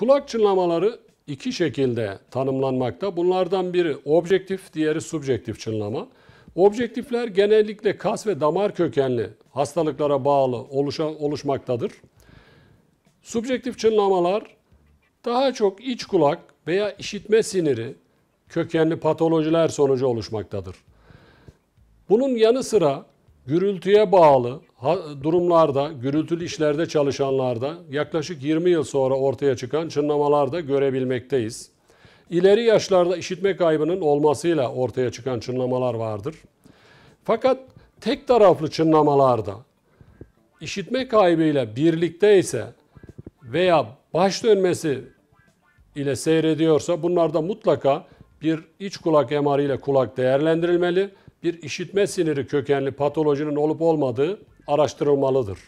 Kulak çınlamaları iki şekilde tanımlanmakta. Bunlardan biri objektif, diğeri subjektif çınlama. Objektifler genellikle kas ve damar kökenli hastalıklara bağlı oluşa, oluşmaktadır. Subjektif çınlamalar daha çok iç kulak veya işitme siniri kökenli patolojiler sonucu oluşmaktadır. Bunun yanı sıra Gürültüye bağlı durumlarda, gürültülü işlerde çalışanlarda yaklaşık 20 yıl sonra ortaya çıkan çınlamalarda görebilmekteyiz. İleri yaşlarda işitme kaybının olmasıyla ortaya çıkan çınlamalar vardır. Fakat tek taraflı çınlamalarda işitme kaybıyla birlikte ise veya baş dönmesi ile seyrediyorsa bunlarda mutlaka bir iç kulak MR ile kulak değerlendirilmeli bir işitme siniri kökenli patolojinin olup olmadığı araştırılmalıdır.